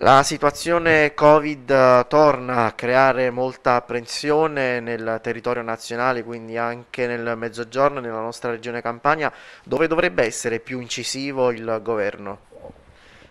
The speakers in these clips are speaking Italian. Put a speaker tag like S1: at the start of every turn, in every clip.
S1: La situazione Covid eh, torna a creare molta apprensione nel territorio nazionale, quindi anche nel mezzogiorno, nella nostra regione Campania, dove dovrebbe essere più incisivo il governo?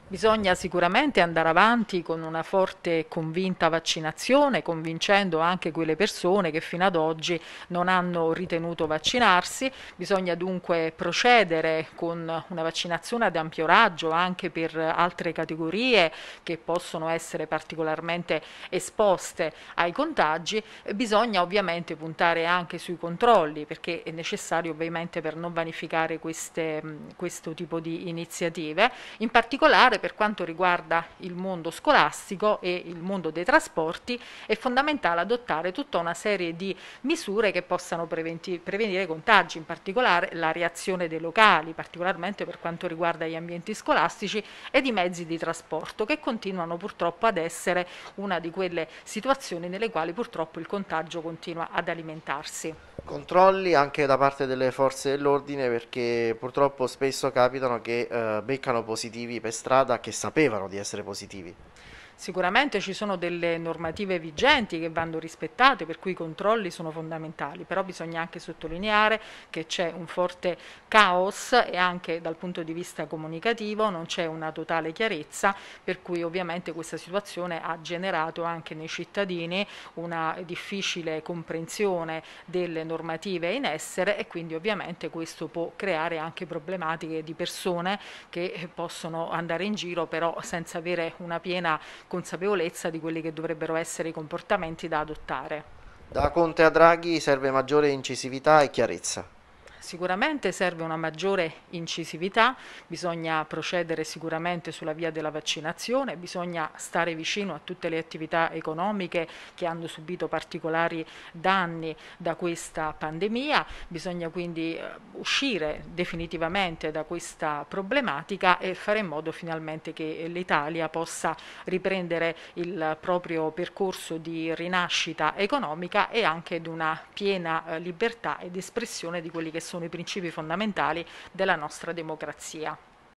S2: Bisogna sicuramente andare avanti con una forte e convinta vaccinazione, convincendo anche quelle persone che fino ad oggi non hanno ritenuto vaccinarsi. Bisogna dunque procedere con una vaccinazione ad ampio raggio anche per altre categorie che possono essere particolarmente esposte ai contagi. Bisogna ovviamente puntare anche sui controlli perché è necessario ovviamente per non vanificare queste, questo tipo di iniziative. In particolare generale per quanto riguarda il mondo scolastico e il mondo dei trasporti è fondamentale adottare tutta una serie di misure che possano prevenire contagi, in particolare la reazione dei locali, particolarmente per quanto riguarda gli ambienti scolastici e i mezzi di trasporto che continuano purtroppo ad essere una di quelle situazioni nelle quali purtroppo il contagio continua ad alimentarsi
S1: controlli anche da parte delle forze dell'ordine perché purtroppo spesso capitano che eh, beccano positivi per strada che sapevano di essere positivi.
S2: Sicuramente ci sono delle normative vigenti che vanno rispettate, per cui i controlli sono fondamentali, però bisogna anche sottolineare che c'è un forte caos e anche dal punto di vista comunicativo non c'è una totale chiarezza, per cui ovviamente questa situazione ha generato anche nei cittadini una difficile comprensione delle normative in essere e quindi ovviamente questo può creare anche problematiche di persone che possono andare in giro però senza avere una piena consapevolezza di quelli che dovrebbero essere i comportamenti da adottare.
S1: Da Conte a Draghi serve maggiore incisività e chiarezza.
S2: Sicuramente serve una maggiore incisività, bisogna procedere sicuramente sulla via della vaccinazione, bisogna stare vicino a tutte le attività economiche che hanno subito particolari danni da questa pandemia, bisogna quindi eh, uscire definitivamente da questa problematica e fare in modo finalmente che l'Italia possa riprendere il proprio percorso di rinascita economica e anche di una piena eh, libertà ed espressione di quelli che sono sono i principi fondamentali della nostra democrazia.